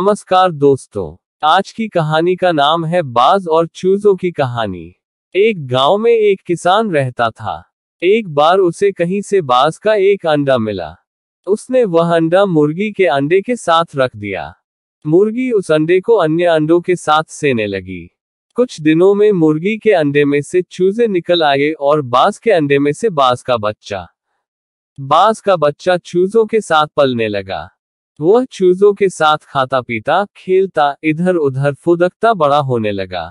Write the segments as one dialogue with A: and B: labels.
A: नमस्कार दोस्तों आज की कहानी का नाम है बाज और चूजों की कहानी एक गांव में एक किसान रहता था एक बार उसे कहीं से बाज का एक अंडा मिला उसने वह अंडा मुर्गी के अंडे के साथ रख दिया मुर्गी उस अंडे को अन्य अंडों के साथ सेने लगी कुछ दिनों में मुर्गी के अंडे में से चूजे निकल आए और बाज के अंडे में से बाज का बच्चा बाज का बच्चा चूजों के साथ पलने लगा वह चूजों के साथ खाता पीता खेलता इधर उधर फुदकता बड़ा होने लगा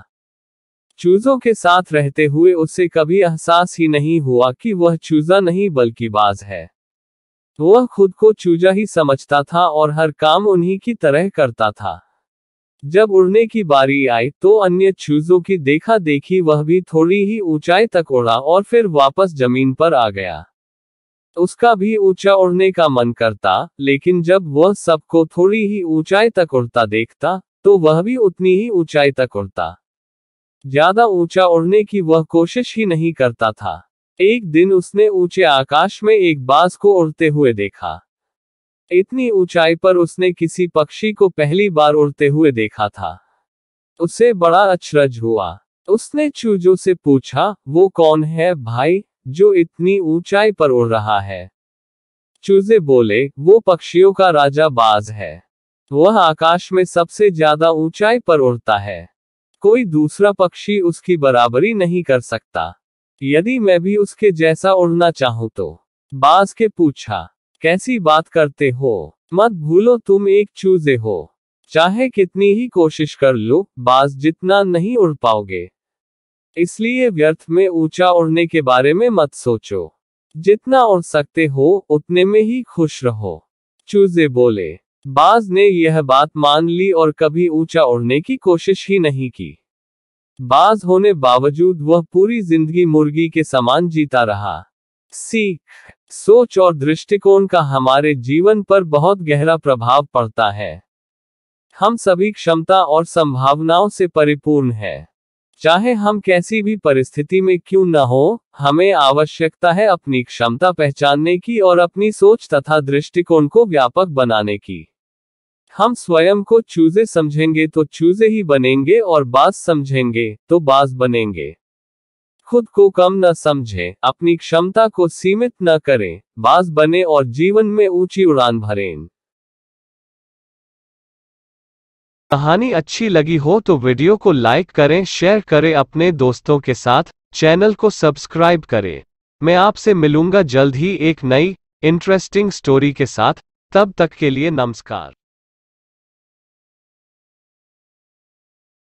A: चूजों के साथ रहते हुए उसे कभी एहसास ही नहीं हुआ कि वह चूजा नहीं बल्कि बाज है वह खुद को चूजा ही समझता था और हर काम उन्हीं की तरह करता था जब उड़ने की बारी आई तो अन्य चूजों की देखा देखी वह भी थोड़ी ही ऊंचाई तक उड़ा और फिर वापस जमीन पर आ गया उसका भी ऊंचा उड़ने का मन करता लेकिन जब वह सबको थोड़ी ही ऊंचाई तक उड़ता देखता तो वह भी उतनी ही ऊंचाई तक उड़ता ज्यादा ऊंचा उड़ने की वह कोशिश ही नहीं करता था एक दिन उसने ऊंचे आकाश में एक बाज को उड़ते हुए देखा इतनी ऊंचाई पर उसने किसी पक्षी को पहली बार उड़ते हुए देखा था उसे बड़ा अचरज हुआ उसने चूजो से पूछा वो कौन है भाई जो इतनी ऊंचाई पर उड़ रहा है चूजे बोले वो पक्षियों का राजा बाज है वह आकाश में सबसे ज्यादा ऊंचाई पर उड़ता है कोई दूसरा पक्षी उसकी बराबरी नहीं कर सकता यदि मैं भी उसके जैसा उड़ना चाहूं तो बाज के पूछा कैसी बात करते हो मत भूलो तुम एक चूजे हो चाहे कितनी ही कोशिश कर लो बाज जितना नहीं उड़ पाओगे इसलिए व्यर्थ में ऊंचा उड़ने के बारे में मत सोचो जितना उड़ सकते हो उतने में ही खुश रहो चूजे बोले बाज ने यह बात मान ली और कभी ऊंचा उड़ने की कोशिश ही नहीं की बाज होने बावजूद वह पूरी जिंदगी मुर्गी के समान जीता रहा सीख सोच और दृष्टिकोण का हमारे जीवन पर बहुत गहरा प्रभाव पड़ता है हम सभी क्षमता और संभावनाओं से परिपूर्ण हैं चाहे हम कैसी भी परिस्थिति में क्यों न हो हमें आवश्यकता है अपनी क्षमता पहचानने की और अपनी सोच तथा दृष्टिकोण को व्यापक बनाने की हम स्वयं को चूजे समझेंगे तो चूजे ही बनेंगे और बास समझेंगे तो बास बनेंगे खुद को कम न समझें, अपनी क्षमता को सीमित न करें बास बने और जीवन में ऊंची उड़ान भरें कहानी अच्छी लगी हो तो वीडियो को लाइक करें शेयर करें अपने दोस्तों के साथ चैनल को सब्सक्राइब करें मैं आपसे मिलूंगा जल्द ही एक नई इंटरेस्टिंग स्टोरी के साथ तब तक के लिए नमस्कार